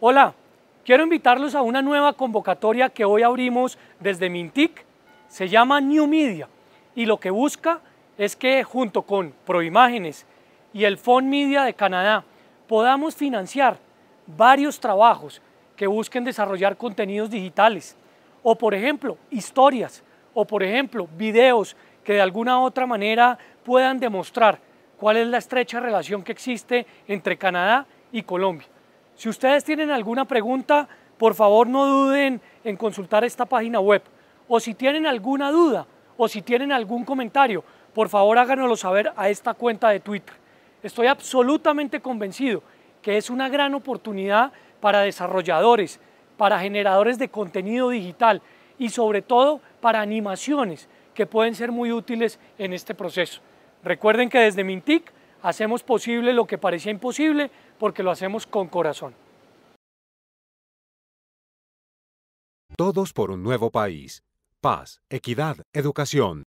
Hola, quiero invitarlos a una nueva convocatoria que hoy abrimos desde Mintic. Se llama New Media y lo que busca es que junto con Proimágenes y el Fond Media de Canadá podamos financiar varios trabajos que busquen desarrollar contenidos digitales o por ejemplo historias o por ejemplo videos que de alguna u otra manera puedan demostrar cuál es la estrecha relación que existe entre Canadá y Colombia. Si ustedes tienen alguna pregunta, por favor no duden en consultar esta página web. O si tienen alguna duda o si tienen algún comentario, por favor háganoslo saber a esta cuenta de Twitter. Estoy absolutamente convencido que es una gran oportunidad para desarrolladores, para generadores de contenido digital y sobre todo para animaciones que pueden ser muy útiles en este proceso. Recuerden que desde Mintic Hacemos posible lo que parecía imposible porque lo hacemos con corazón. Todos por un nuevo país. Paz, equidad, educación.